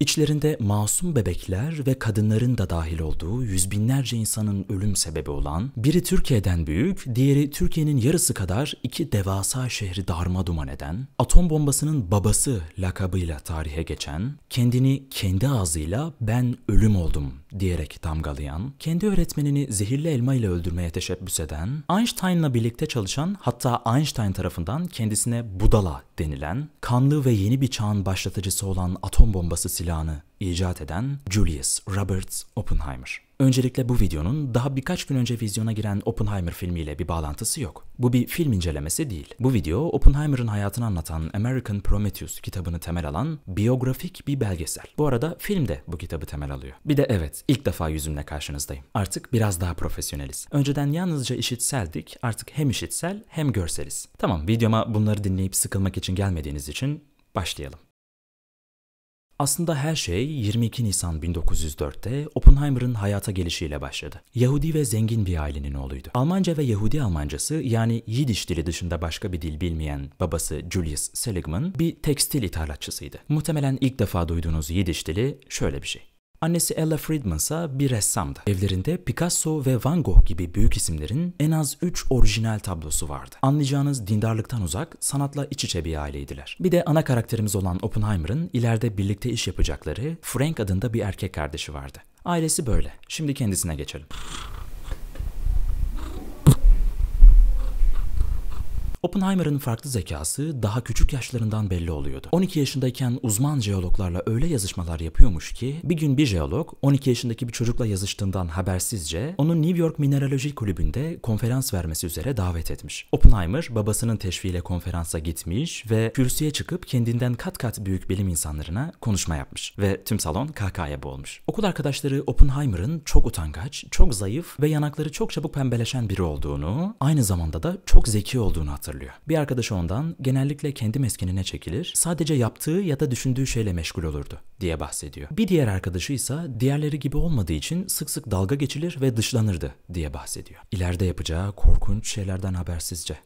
İçlerinde masum bebekler ve kadınların da dahil olduğu yüz binlerce insanın ölüm sebebi olan, biri Türkiye'den büyük, diğeri Türkiye'nin yarısı kadar iki devasa şehri darma duman eden, atom bombasının babası lakabıyla tarihe geçen, kendini kendi ağzıyla ben ölüm oldum diyerek damgalayan, kendi öğretmenini zehirli elma ile öldürmeye teşebbüs eden, Einstein'la birlikte çalışan hatta Einstein tarafından kendisine budala denilen, kanlı ve yeni bir çağın başlatıcısı olan atom bombası silahını icat eden Julius Roberts Oppenheimer. Öncelikle bu videonun daha birkaç gün önce vizyona giren Oppenheimer filmiyle bir bağlantısı yok. Bu bir film incelemesi değil. Bu video Oppenheimer'ın hayatını anlatan American Prometheus kitabını temel alan biyografik bir belgesel. Bu arada film de bu kitabı temel alıyor. Bir de evet ilk defa yüzümle karşınızdayım. Artık biraz daha profesyoneliz. Önceden yalnızca işitseldik artık hem işitsel hem görseliz. Tamam videoma bunları dinleyip sıkılmak için gelmediğiniz için başlayalım. Aslında her şey 22 Nisan 1904'te Oppenheimer'ın hayata gelişiyle başladı. Yahudi ve zengin bir ailenin oğluydu. Almanca ve Yahudi Almancası yani Yidiş dili dışında başka bir dil bilmeyen babası Julius Seligman bir tekstil ithalatçısıydı. Muhtemelen ilk defa duyduğunuz Yidiş dili şöyle bir şey. Annesi Ella Friedman ise bir ressamdı. Evlerinde Picasso ve Van Gogh gibi büyük isimlerin en az 3 orijinal tablosu vardı. Anlayacağınız dindarlıktan uzak, sanatla iç içe bir aileydiler. Bir de ana karakterimiz olan Oppenheimer'ın ileride birlikte iş yapacakları Frank adında bir erkek kardeşi vardı. Ailesi böyle. Şimdi kendisine geçelim. Oppenheimer'ın farklı zekası daha küçük yaşlarından belli oluyordu. 12 yaşındayken uzman jeologlarla öyle yazışmalar yapıyormuş ki bir gün bir jeolog 12 yaşındaki bir çocukla yazıştığından habersizce onu New York Mineraloji Kulübü'nde konferans vermesi üzere davet etmiş. Oppenheimer babasının teşviğiyle konferansa gitmiş ve kürsüye çıkıp kendinden kat kat büyük bilim insanlarına konuşma yapmış ve tüm salon kahkahaya boğulmuş. Okul arkadaşları Oppenheimer'ın çok utangaç, çok zayıf ve yanakları çok çabuk pembeleşen biri olduğunu, aynı zamanda da çok zeki olduğunu hatırlıyor hatırlıyor. Bir arkadaşı ondan genellikle kendi meskenine çekilir, sadece yaptığı ya da düşündüğü şeyle meşgul olurdu diye bahsediyor. Bir diğer arkadaşı ise diğerleri gibi olmadığı için sık sık dalga geçilir ve dışlanırdı diye bahsediyor. İleride yapacağı korkunç şeylerden habersizce.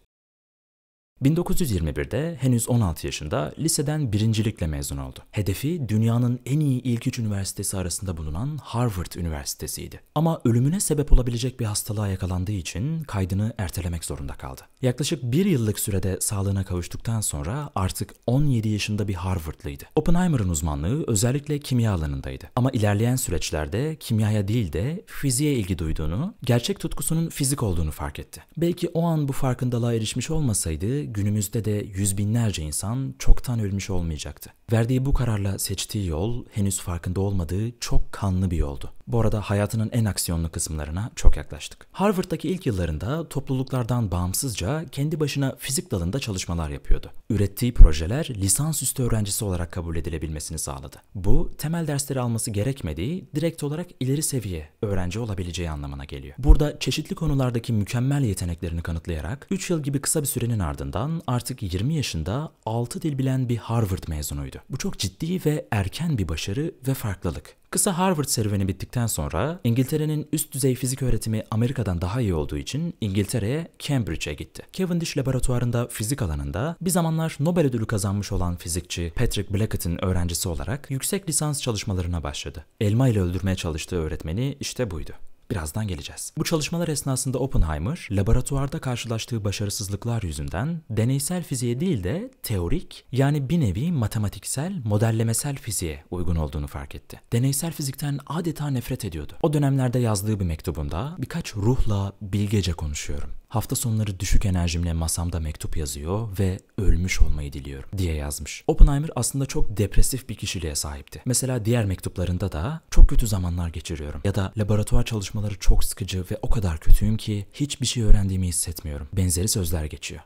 1921'de henüz 16 yaşında liseden birincilikle mezun oldu. Hedefi dünyanın en iyi ilk üç üniversitesi arasında bulunan Harvard Üniversitesi'ydi. Ama ölümüne sebep olabilecek bir hastalığa yakalandığı için kaydını ertelemek zorunda kaldı. Yaklaşık bir yıllık sürede sağlığına kavuştuktan sonra artık 17 yaşında bir Harvardlıydı. Oppenheimer'ın uzmanlığı özellikle kimya alanındaydı. Ama ilerleyen süreçlerde kimyaya değil de fiziğe ilgi duyduğunu, gerçek tutkusunun fizik olduğunu fark etti. Belki o an bu farkındalığa erişmiş olmasaydı günümüzde de yüz binlerce insan çoktan ölmüş olmayacaktı. Verdiği bu kararla seçtiği yol henüz farkında olmadığı çok kanlı bir yoldu. Bu arada hayatının en aksiyonlu kısımlarına çok yaklaştık. Harvard'daki ilk yıllarında topluluklardan bağımsızca kendi başına fizik dalında çalışmalar yapıyordu. Ürettiği projeler lisansüstü öğrencisi olarak kabul edilebilmesini sağladı. Bu temel dersleri alması gerekmediği direkt olarak ileri seviye öğrenci olabileceği anlamına geliyor. Burada çeşitli konulardaki mükemmel yeteneklerini kanıtlayarak 3 yıl gibi kısa bir sürenin ardından yandan artık 20 yaşında 6 dil bilen bir Harvard mezunuydu. Bu çok ciddi ve erken bir başarı ve farklılık. Kısa Harvard serüveni bittikten sonra İngiltere'nin üst düzey fizik öğretimi Amerika'dan daha iyi olduğu için İngiltere'ye Cambridge'e gitti. Cavendish laboratuvarında fizik alanında bir zamanlar Nobel ödülü kazanmış olan fizikçi Patrick Blackett'in öğrencisi olarak yüksek lisans çalışmalarına başladı. Elma ile öldürmeye çalıştığı öğretmeni işte buydu. Birazdan geleceğiz. Bu çalışmalar esnasında Oppenheimer, laboratuvarda karşılaştığı başarısızlıklar yüzünden deneysel fiziğe değil de teorik yani bir nevi matematiksel, modellemesel fiziğe uygun olduğunu fark etti. Deneysel fizikten adeta nefret ediyordu. O dönemlerde yazdığı bir mektubunda birkaç ruhla bilgece konuşuyorum. Hafta sonları düşük enerjimle masamda mektup yazıyor ve ölmüş olmayı diliyorum diye yazmış. Oppenheimer aslında çok depresif bir kişiliğe sahipti. Mesela diğer mektuplarında da çok kötü zamanlar geçiriyorum ya da laboratuvar çalışmaları çok sıkıcı ve o kadar kötüyüm ki hiçbir şey öğrendiğimi hissetmiyorum. Benzeri sözler geçiyor.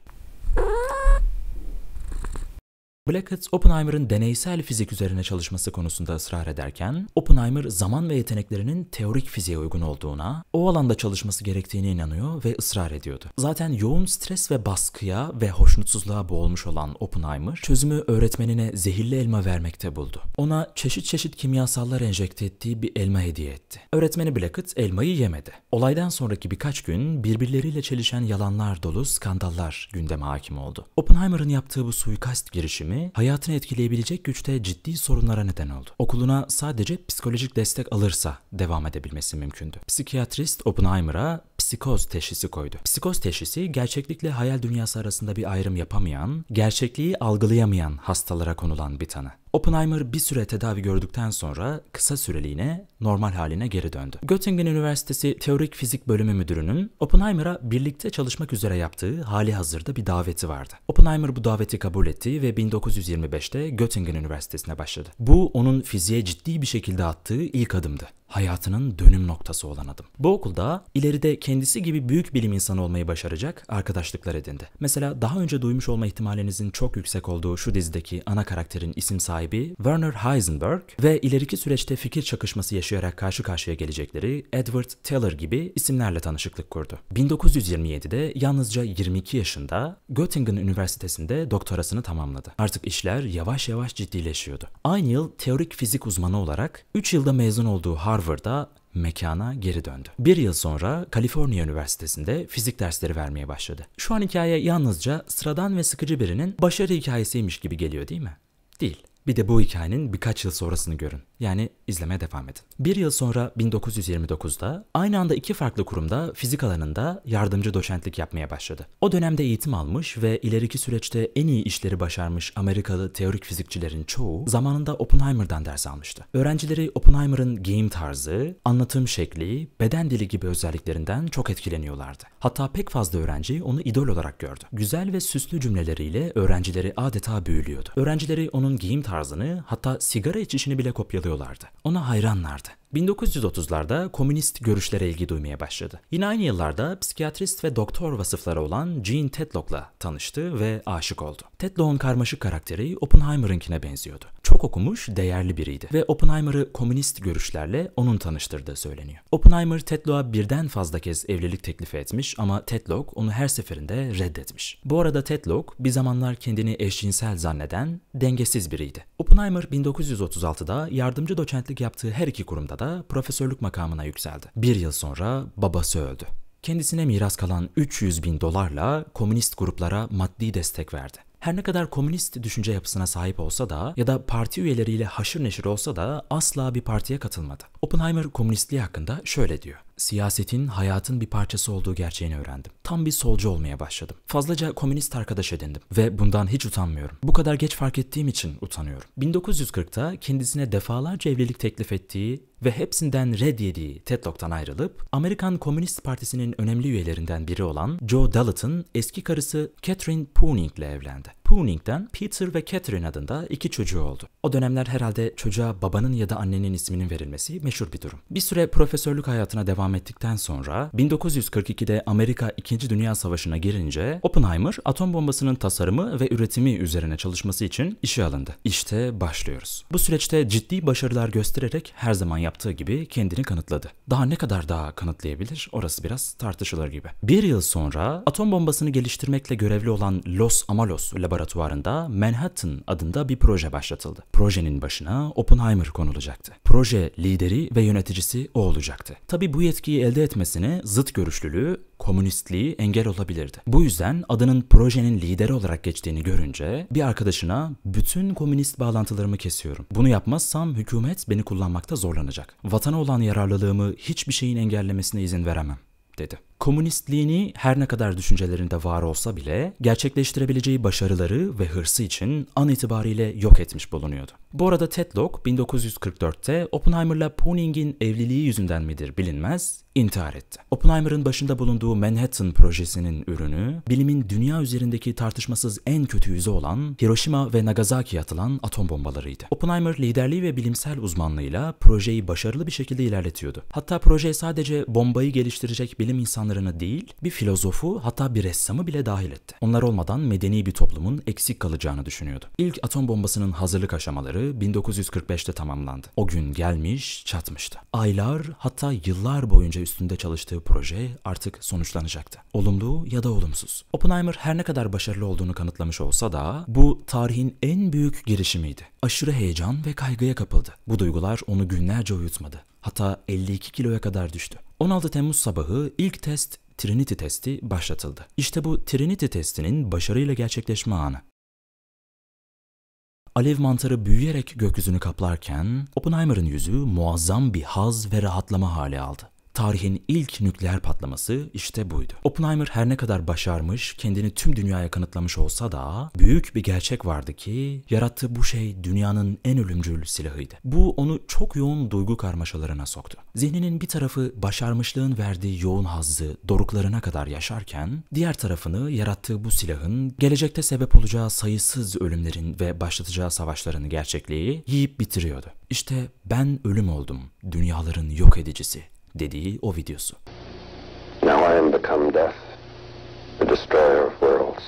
Blackett, Oppenheimer'ın deneysel fizik üzerine çalışması konusunda ısrar ederken, Oppenheimer zaman ve yeteneklerinin teorik fiziğe uygun olduğuna, o alanda çalışması gerektiğine inanıyor ve ısrar ediyordu. Zaten yoğun stres ve baskıya ve hoşnutsuzluğa boğulmuş olan Oppenheimer, çözümü öğretmenine zehirli elma vermekte buldu. Ona çeşit çeşit kimyasallar enjekte ettiği bir elma hediye etti. Öğretmeni Blackett elmayı yemedi. Olaydan sonraki birkaç gün birbirleriyle çelişen yalanlar dolu skandallar gündeme hakim oldu. Oppenheimer'ın yaptığı bu suikast girişimi problemi hayatını etkileyebilecek güçte ciddi sorunlara neden oldu. Okuluna sadece psikolojik destek alırsa devam edebilmesi mümkündü. Psikiyatrist Oppenheimer'a psikoz teşhisi koydu. Psikoz teşhisi gerçeklikle hayal dünyası arasında bir ayrım yapamayan, gerçekliği algılayamayan hastalara konulan bir tanı. Oppenheimer bir süre tedavi gördükten sonra kısa süreliğine normal haline geri döndü. Göttingen Üniversitesi Teorik Fizik Bölümü Müdürü'nün Oppenheimer'a birlikte çalışmak üzere yaptığı hali hazırda bir daveti vardı. Oppenheimer bu daveti kabul etti ve 1925'te Göttingen Üniversitesi'ne başladı. Bu onun fiziğe ciddi bir şekilde attığı ilk adımdı hayatının dönüm noktası olan adım. Bu okulda ileride kendisi gibi büyük bilim insanı olmayı başaracak arkadaşlıklar edindi. Mesela daha önce duymuş olma ihtimalinizin çok yüksek olduğu şu dizideki ana karakterin isim sahibi Werner Heisenberg ve ileriki süreçte fikir çakışması yaşayarak karşı karşıya gelecekleri Edward Teller gibi isimlerle tanışıklık kurdu. 1927'de yalnızca 22 yaşında Göttingen Üniversitesi'nde doktorasını tamamladı. Artık işler yavaş yavaş ciddileşiyordu. Aynı yıl teorik fizik uzmanı olarak 3 yılda mezun olduğu Harvard Harvard'a mekana geri döndü. Bir yıl sonra Kaliforniya Üniversitesi'nde fizik dersleri vermeye başladı. Şu an hikaye yalnızca sıradan ve sıkıcı birinin başarı hikayesiymiş gibi geliyor değil mi? Değil. Bir de bu hikayenin birkaç yıl sonrasını görün. Yani izlemeye devam edin. Bir yıl sonra 1929'da aynı anda iki farklı kurumda fizik alanında yardımcı doçentlik yapmaya başladı. O dönemde eğitim almış ve ileriki süreçte en iyi işleri başarmış Amerikalı teorik fizikçilerin çoğu zamanında Oppenheimer'dan ders almıştı. Öğrencileri Oppenheimer'ın giyim tarzı, anlatım şekli, beden dili gibi özelliklerinden çok etkileniyorlardı. Hatta pek fazla öğrenci onu idol olarak gördü. Güzel ve süslü cümleleriyle öğrencileri adeta büyülüyordu. Öğrencileri onun giyim tarzı tarzını hatta sigara içişini bile kopyalıyorlardı. Ona hayranlardı. 1930'larda komünist görüşlere ilgi duymaya başladı. Yine aynı yıllarda psikiyatrist ve doktor vasıfları olan Jean Tetlock'la tanıştı ve aşık oldu. Tetlock'un karmaşık karakteri Oppenheimer'ınkine benziyordu. Çok okumuş, değerli biriydi ve Oppenheimer'ı komünist görüşlerle onun tanıştırdığı söyleniyor. Oppenheimer Tetlock'a birden fazla kez evlilik teklifi etmiş ama Tetlock onu her seferinde reddetmiş. Bu arada Tetlock bir zamanlar kendini eşcinsel zanneden dengesiz biriydi. Oppenheimer 1936'da yardımcı doçentlik yaptığı her iki kurumda Amerika'da profesörlük makamına yükseldi. Bir yıl sonra babası öldü. Kendisine miras kalan 300 bin dolarla komünist gruplara maddi destek verdi. Her ne kadar komünist düşünce yapısına sahip olsa da ya da parti üyeleriyle haşır neşir olsa da asla bir partiye katılmadı. Oppenheimer komünistliği hakkında şöyle diyor siyasetin hayatın bir parçası olduğu gerçeğini öğrendim. Tam bir solcu olmaya başladım. Fazlaca komünist arkadaş edindim ve bundan hiç utanmıyorum. Bu kadar geç fark ettiğim için utanıyorum. 1940'ta kendisine defalarca evlilik teklif ettiği ve hepsinden red yediği Ted Lock'tan ayrılıp Amerikan Komünist Partisi'nin önemli üyelerinden biri olan Joe Dallat'ın eski karısı Catherine Pooning ile evlendi. Pooning'den Peter ve Catherine adında iki çocuğu oldu. O dönemler herhalde çocuğa babanın ya da annenin isminin verilmesi meşhur bir durum. Bir süre profesörlük hayatına devam ettikten sonra 1942'de Amerika 2. Dünya Savaşı'na girince Oppenheimer atom bombasının tasarımı ve üretimi üzerine çalışması için işe alındı. İşte başlıyoruz. Bu süreçte ciddi başarılar göstererek her zaman yaptığı gibi kendini kanıtladı. Daha ne kadar daha kanıtlayabilir orası biraz tartışılır gibi. Bir yıl sonra atom bombasını geliştirmekle görevli olan Los Amalos laboratuvarı laboratuvarında Manhattan adında bir proje başlatıldı. Projenin başına Oppenheimer konulacaktı. Proje lideri ve yöneticisi o olacaktı. Tabi bu yetkiyi elde etmesine zıt görüşlülüğü, komünistliği engel olabilirdi. Bu yüzden adının projenin lideri olarak geçtiğini görünce bir arkadaşına bütün komünist bağlantılarımı kesiyorum. Bunu yapmazsam hükümet beni kullanmakta zorlanacak. Vatana olan yararlılığımı hiçbir şeyin engellemesine izin veremem dedi komünistliğini her ne kadar düşüncelerinde var olsa bile gerçekleştirebileceği başarıları ve hırsı için an itibariyle yok etmiş bulunuyordu. Bu arada Tetlock 1944'te Oppenheimer'la Pooning'in evliliği yüzünden midir bilinmez intihar etti. Oppenheimer'ın başında bulunduğu Manhattan projesinin ürünü, bilimin dünya üzerindeki tartışmasız en kötü yüzü olan Hiroşima ve Nagasaki'ye atılan atom bombalarıydı. Oppenheimer liderliği ve bilimsel uzmanlığıyla projeyi başarılı bir şekilde ilerletiyordu. Hatta proje sadece bombayı geliştirecek bilim insanları insanlarını değil, bir filozofu hatta bir ressamı bile dahil etti. Onlar olmadan medeni bir toplumun eksik kalacağını düşünüyordu. İlk atom bombasının hazırlık aşamaları 1945'te tamamlandı. O gün gelmiş, çatmıştı. Aylar hatta yıllar boyunca üstünde çalıştığı proje artık sonuçlanacaktı. Olumlu ya da olumsuz. Oppenheimer her ne kadar başarılı olduğunu kanıtlamış olsa da bu tarihin en büyük girişimiydi. Aşırı heyecan ve kaygıya kapıldı. Bu duygular onu günlerce uyutmadı. Hatta 52 kiloya kadar düştü. 16 Temmuz sabahı ilk test Trinity testi başlatıldı. İşte bu Trinity testinin başarıyla gerçekleşme anı. Alev mantarı büyüyerek gökyüzünü kaplarken Oppenheimer'ın yüzü muazzam bir haz ve rahatlama hali aldı. Tarihin ilk nükleer patlaması işte buydu. Oppenheimer her ne kadar başarmış, kendini tüm dünyaya kanıtlamış olsa da büyük bir gerçek vardı ki yarattığı bu şey dünyanın en ölümcül silahıydı. Bu onu çok yoğun duygu karmaşalarına soktu. Zihninin bir tarafı başarmışlığın verdiği yoğun hazzı doruklarına kadar yaşarken diğer tarafını yarattığı bu silahın gelecekte sebep olacağı sayısız ölümlerin ve başlatacağı savaşların gerçekliği yiyip bitiriyordu. İşte ben ölüm oldum, dünyaların yok edicisi dediği o videosu. Now I am become death, the destroyer of worlds.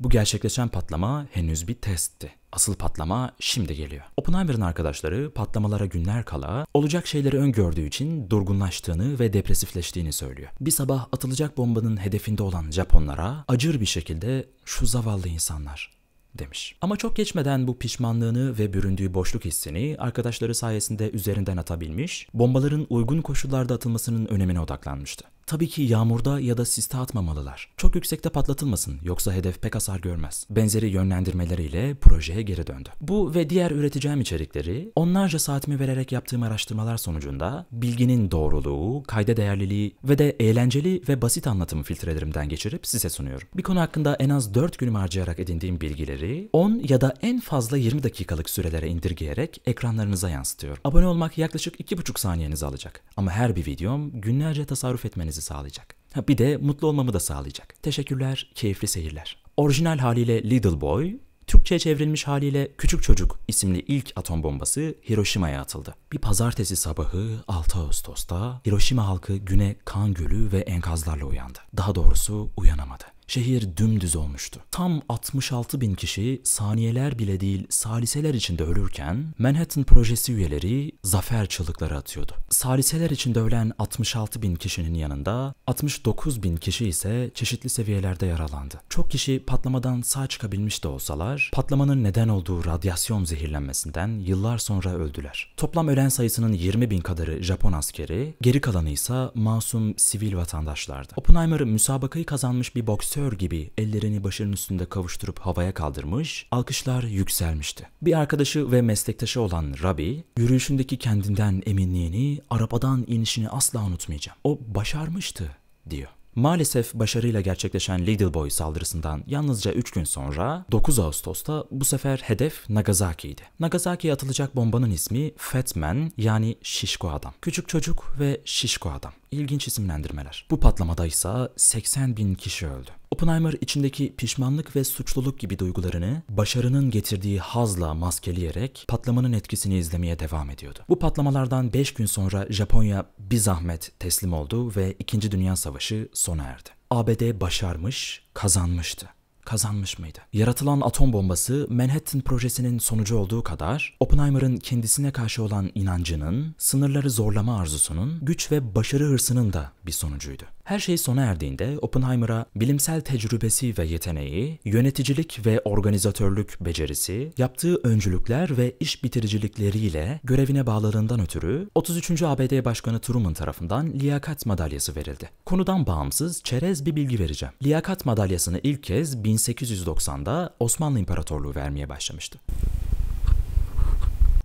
Bu gerçekleşen patlama henüz bir testti. Asıl patlama şimdi geliyor. Oppenheimer'ın arkadaşları patlamalara günler kala olacak şeyleri öngördüğü için durgunlaştığını ve depresifleştiğini söylüyor. Bir sabah atılacak bombanın hedefinde olan Japonlara acır bir şekilde şu zavallı insanlar demiş. Ama çok geçmeden bu pişmanlığını ve büründüğü boşluk hissini arkadaşları sayesinde üzerinden atabilmiş, bombaların uygun koşullarda atılmasının önemine odaklanmıştı. Tabii ki yağmurda ya da siste atmamalılar. Çok yüksekte patlatılmasın yoksa hedef pek hasar görmez. Benzeri yönlendirmeleriyle projeye geri döndü. Bu ve diğer üreteceğim içerikleri onlarca saatimi vererek yaptığım araştırmalar sonucunda bilginin doğruluğu, kayda değerliliği ve de eğlenceli ve basit anlatımı filtrelerimden geçirip size sunuyorum. Bir konu hakkında en az 4 günümü harcayarak edindiğim bilgileri 10 ya da en fazla 20 dakikalık sürelere indirgeyerek ekranlarınıza yansıtıyorum. Abone olmak yaklaşık 2,5 saniyenizi alacak ama her bir videom günlerce tasarruf etmenizi hissetmemizi sağlayacak. Ha, bir de mutlu olmamı da sağlayacak. Teşekkürler, keyifli seyirler. Orijinal haliyle Little Boy, Türkçe'ye çevrilmiş haliyle Küçük Çocuk isimli ilk atom bombası Hiroşima'ya atıldı. Bir pazartesi sabahı 6 Ağustos'ta Hiroşima halkı güne kan gölü ve enkazlarla uyandı. Daha doğrusu uyanamadı. Şehir dümdüz olmuştu. Tam 66 bin kişi saniyeler bile değil saliseler içinde ölürken Manhattan Projesi üyeleri zafer çığlıkları atıyordu. Saliseler içinde ölen 66 bin kişinin yanında 69 bin kişi ise çeşitli seviyelerde yaralandı. Çok kişi patlamadan sağ çıkabilmiş de olsalar patlamanın neden olduğu radyasyon zehirlenmesinden yıllar sonra öldüler. Toplam ölen sayısının 20 bin kadarı Japon askeri, geri kalanı ise masum sivil vatandaşlardı. Oppenheimer müsabakayı kazanmış bir boksör amatör gibi ellerini başının üstünde kavuşturup havaya kaldırmış, alkışlar yükselmişti. Bir arkadaşı ve meslektaşı olan Rabi, yürüyüşündeki kendinden eminliğini, arabadan inişini asla unutmayacağım. O başarmıştı, diyor. Maalesef başarıyla gerçekleşen Little Boy saldırısından yalnızca 3 gün sonra 9 Ağustos'ta bu sefer hedef Nagasaki'ydi. Nagasaki'ye atılacak bombanın ismi Fat Man yani Şişko Adam. Küçük çocuk ve Şişko Adam. İlginç isimlendirmeler. Bu patlamada ise 80 bin kişi öldü. Oppenheimer içindeki pişmanlık ve suçluluk gibi duygularını başarının getirdiği hazla maskeleyerek patlamanın etkisini izlemeye devam ediyordu. Bu patlamalardan 5 gün sonra Japonya bir zahmet teslim oldu ve 2. Dünya Savaşı sona erdi. ABD başarmış, kazanmıştı kazanmış mıydı? Yaratılan atom bombası Manhattan projesinin sonucu olduğu kadar Oppenheimer'ın kendisine karşı olan inancının, sınırları zorlama arzusunun, güç ve başarı hırsının da bir sonucuydu. Her şey sona erdiğinde Oppenheimer'a bilimsel tecrübesi ve yeteneği, yöneticilik ve organizatörlük becerisi, yaptığı öncülükler ve iş bitiricilikleriyle görevine bağlarından ötürü 33. ABD Başkanı Truman tarafından liyakat madalyası verildi. Konudan bağımsız çerez bir bilgi vereceğim. Liyakat madalyasını ilk kez 1890'da Osmanlı İmparatorluğu vermeye başlamıştı.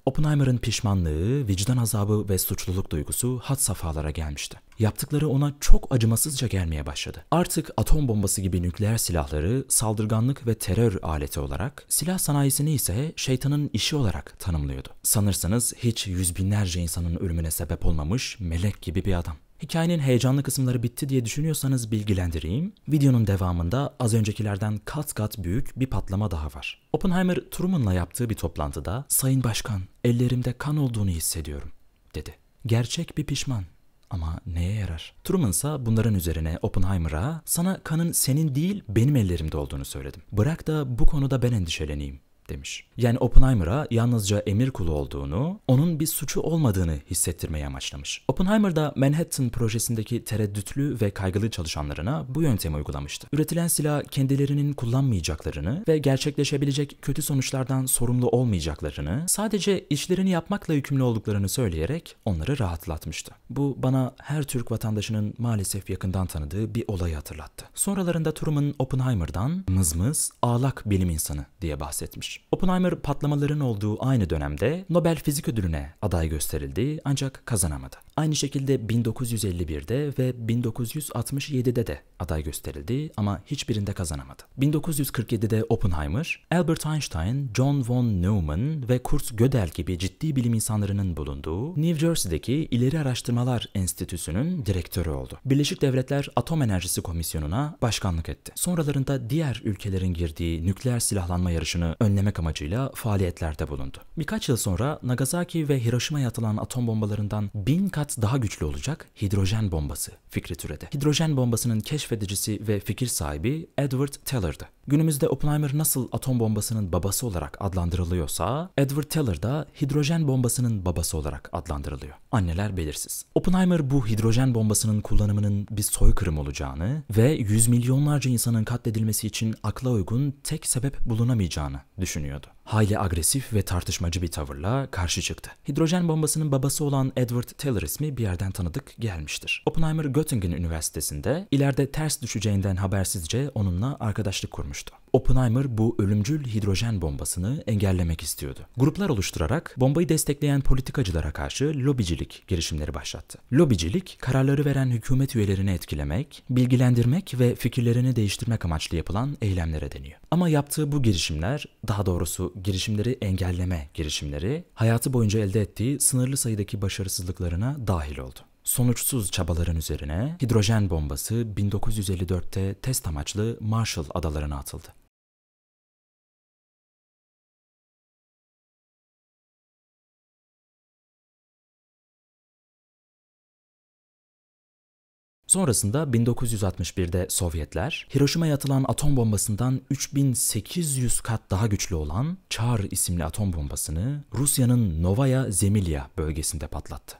Oppenheimer'ın pişmanlığı, vicdan azabı ve suçluluk duygusu had safhalara gelmişti. Yaptıkları ona çok acımasızca gelmeye başladı. Artık atom bombası gibi nükleer silahları saldırganlık ve terör aleti olarak, silah sanayisini ise şeytanın işi olarak tanımlıyordu. Sanırsanız hiç yüz binlerce insanın ölümüne sebep olmamış melek gibi bir adam. Hikayenin heyecanlı kısımları bitti diye düşünüyorsanız bilgilendireyim. Videonun devamında az öncekilerden kat kat büyük bir patlama daha var. Oppenheimer Truman'la yaptığı bir toplantıda "Sayın Başkan, ellerimde kan olduğunu hissediyorum." dedi. Gerçek bir pişman ama neye yarar? Truman ise bunların üzerine Oppenheimer'a sana kanın senin değil benim ellerimde olduğunu söyledim. Bırak da bu konuda ben endişeleneyim demiş. Yani Oppenheimer'a yalnızca emir kulu olduğunu, onun bir suçu olmadığını hissettirmeye amaçlamış. Oppenheimer da Manhattan projesindeki tereddütlü ve kaygılı çalışanlarına bu yöntemi uygulamıştı. Üretilen silah kendilerinin kullanmayacaklarını ve gerçekleşebilecek kötü sonuçlardan sorumlu olmayacaklarını, sadece işlerini yapmakla yükümlü olduklarını söyleyerek onları rahatlatmıştı. Bu bana her Türk vatandaşının maalesef yakından tanıdığı bir olayı hatırlattı. Sonralarında Truman Oppenheimer'dan mızmız, ağlak bilim insanı diye bahsetmiş. Oppenheimer patlamaların olduğu aynı dönemde Nobel Fizik Ödülü'ne aday gösterildi ancak kazanamadı. Aynı şekilde 1951'de ve 1967'de de aday gösterildi ama hiçbirinde kazanamadı. 1947'de Oppenheimer, Albert Einstein, John von Neumann ve Kurt Gödel gibi ciddi bilim insanlarının bulunduğu New Jersey'deki İleri Araştırmalar Enstitüsü'nün direktörü oldu. Birleşik Devletler Atom Enerjisi Komisyonu'na başkanlık etti. Sonralarında diğer ülkelerin girdiği nükleer silahlanma yarışını önlemek önlemek amacıyla faaliyetlerde bulundu. Birkaç yıl sonra Nagasaki ve Hiroşima'ya atılan atom bombalarından bin kat daha güçlü olacak hidrojen bombası fikri türedi. Hidrojen bombasının keşfedicisi ve fikir sahibi Edward Teller'dı. Günümüzde Oppenheimer nasıl atom bombasının babası olarak adlandırılıyorsa, Edward Teller da hidrojen bombasının babası olarak adlandırılıyor. Anneler belirsiz. Oppenheimer bu hidrojen bombasının kullanımının bir soykırım olacağını ve yüz milyonlarca insanın katledilmesi için akla uygun tek sebep bulunamayacağını düşünüyor нее-то? hayli agresif ve tartışmacı bir tavırla karşı çıktı. Hidrojen bombasının babası olan Edward Teller ismi bir yerden tanıdık gelmiştir. Oppenheimer Göttingen Üniversitesi'nde ileride ters düşeceğinden habersizce onunla arkadaşlık kurmuştu. Oppenheimer bu ölümcül hidrojen bombasını engellemek istiyordu. Gruplar oluşturarak bombayı destekleyen politikacılara karşı lobicilik girişimleri başlattı. Lobicilik, kararları veren hükümet üyelerini etkilemek, bilgilendirmek ve fikirlerini değiştirmek amaçlı yapılan eylemlere deniyor. Ama yaptığı bu girişimler, daha doğrusu girişimleri engelleme girişimleri hayatı boyunca elde ettiği sınırlı sayıdaki başarısızlıklarına dahil oldu. Sonuçsuz çabaların üzerine hidrojen bombası 1954'te test amaçlı Marshall Adalarına atıldı. Sonrasında 1961'de Sovyetler, Hiroşima'ya atılan atom bombasından 3800 kat daha güçlü olan Çar isimli atom bombasını Rusya'nın Novaya Zemilya bölgesinde patlattı.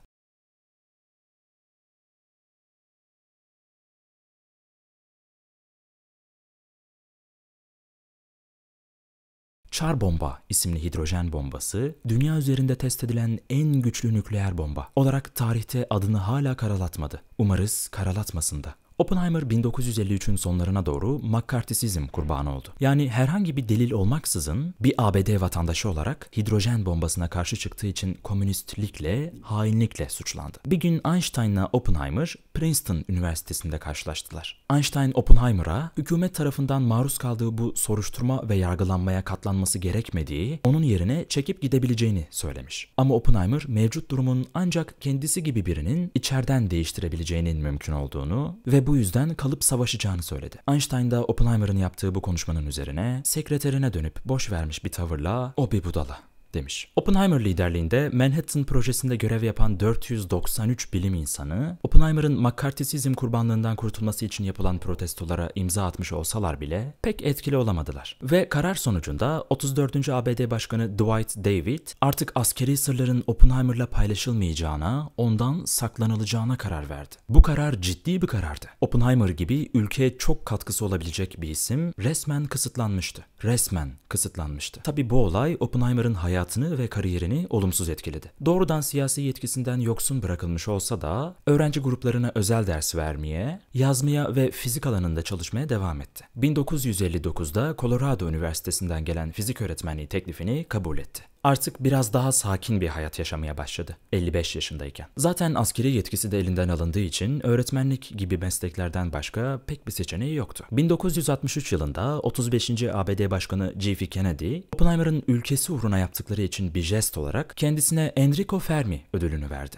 Çar bomba isimli hidrojen bombası dünya üzerinde test edilen en güçlü nükleer bomba olarak tarihte adını hala karalatmadı. Umarız karalatmasın da. Oppenheimer 1953'ün sonlarına doğru McCarthy'sizm kurbanı oldu. Yani herhangi bir delil olmaksızın bir ABD vatandaşı olarak hidrojen bombasına karşı çıktığı için komünistlikle, hainlikle suçlandı. Bir gün Einstein'la Oppenheimer Princeton Üniversitesi'nde karşılaştılar. Einstein Oppenheimer'a hükümet tarafından maruz kaldığı bu soruşturma ve yargılanmaya katlanması gerekmediği, onun yerine çekip gidebileceğini söylemiş. Ama Oppenheimer mevcut durumun ancak kendisi gibi birinin içerden değiştirebileceğinin mümkün olduğunu ve bu yüzden kalıp savaşacağını söyledi. Einstein da Oppenheimer'ın yaptığı bu konuşmanın üzerine sekreterine dönüp boş vermiş bir tavırla o bir budala demiş. Oppenheimer liderliğinde Manhattan projesinde görev yapan 493 bilim insanı, Oppenheimer'ın McCarthyizm kurbanlığından kurtulması için yapılan protestolara imza atmış olsalar bile pek etkili olamadılar. Ve karar sonucunda 34. ABD Başkanı Dwight David artık askeri sırların Oppenheimer'la paylaşılmayacağına, ondan saklanılacağına karar verdi. Bu karar ciddi bir karardı. Oppenheimer gibi ülkeye çok katkısı olabilecek bir isim resmen kısıtlanmıştı. Resmen kısıtlanmıştı. Tabi bu olay Oppenheimer'ın hayal hayatını ve kariyerini olumsuz etkiledi. Doğrudan siyasi yetkisinden yoksun bırakılmış olsa da öğrenci gruplarına özel ders vermeye, yazmaya ve fizik alanında çalışmaya devam etti. 1959'da Colorado Üniversitesi'nden gelen fizik öğretmenliği teklifini kabul etti artık biraz daha sakin bir hayat yaşamaya başladı 55 yaşındayken. Zaten askeri yetkisi de elinden alındığı için öğretmenlik gibi mesleklerden başka pek bir seçeneği yoktu. 1963 yılında 35. ABD Başkanı J.F. Kennedy, Oppenheimer'ın ülkesi uğruna yaptıkları için bir jest olarak kendisine Enrico Fermi ödülünü verdi.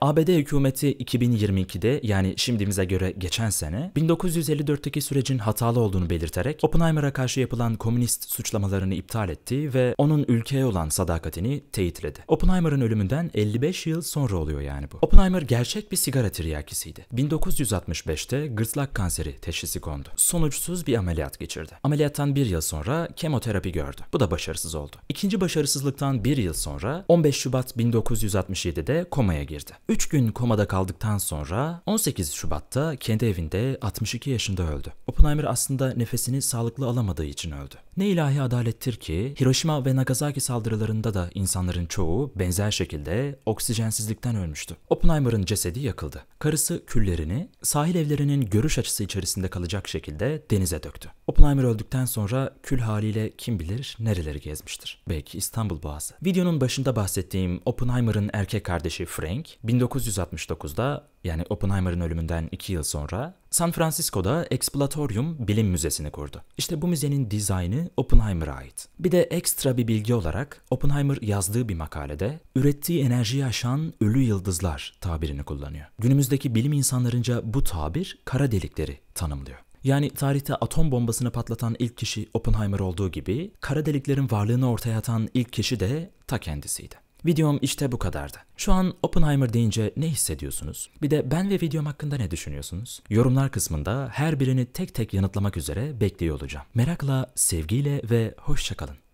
ABD hükümeti 2022'de yani şimdimize göre geçen sene 1954'teki sürecin hatalı olduğunu belirterek Oppenheimer'a karşı yapılan komünist suçlamalarını iptal etti ve onun ülkeye olan sadakatini teyitledi. Oppenheimer'ın ölümünden 55 yıl sonra oluyor yani bu. Oppenheimer gerçek bir sigara tiryakisiydi. 1965'te gırtlak kanseri teşhisi kondu. Sonuçsuz bir ameliyat geçirdi. Ameliyattan bir yıl sonra kemoterapi gördü. Bu da başarısız oldu. İkinci başarısızlıktan bir yıl sonra 15 Şubat 1967'de komaya girdi. 3 gün komada kaldıktan sonra 18 Şubat'ta kendi evinde 62 yaşında öldü. Oppenheimer aslında nefesini sağlıklı alamadığı için öldü. Ne ilahi adalettir ki Hiroşima ve Nagasaki saldırılarında da insanların çoğu benzer şekilde oksijensizlikten ölmüştü. Oppenheimer'ın cesedi yakıldı. Karısı küllerini sahil evlerinin görüş açısı içerisinde kalacak şekilde denize döktü. Oppenheimer öldükten sonra kül haliyle kim bilir nereleri gezmiştir. Belki İstanbul Boğazı. Videonun başında bahsettiğim Oppenheimer'ın erkek kardeşi Frank, 1969'da yani Oppenheimer'ın ölümünden 2 yıl sonra San Francisco'da Exploratorium Bilim Müzesi'ni kurdu. İşte bu müzenin dizaynı Oppenheimer'a ait. Bir de ekstra bir bilgi olarak Oppenheimer yazdığı bir makalede ürettiği enerjiyi aşan ölü yıldızlar tabirini kullanıyor. Günümüzdeki bilim insanlarınca bu tabir kara delikleri tanımlıyor. Yani tarihte atom bombasını patlatan ilk kişi Oppenheimer olduğu gibi kara deliklerin varlığını ortaya atan ilk kişi de ta kendisiydi. Videom işte bu kadardı. Şu an Oppenheimer deyince ne hissediyorsunuz? Bir de ben ve videom hakkında ne düşünüyorsunuz? Yorumlar kısmında her birini tek tek yanıtlamak üzere bekliyor olacağım. Merakla, sevgiyle ve hoşçakalın.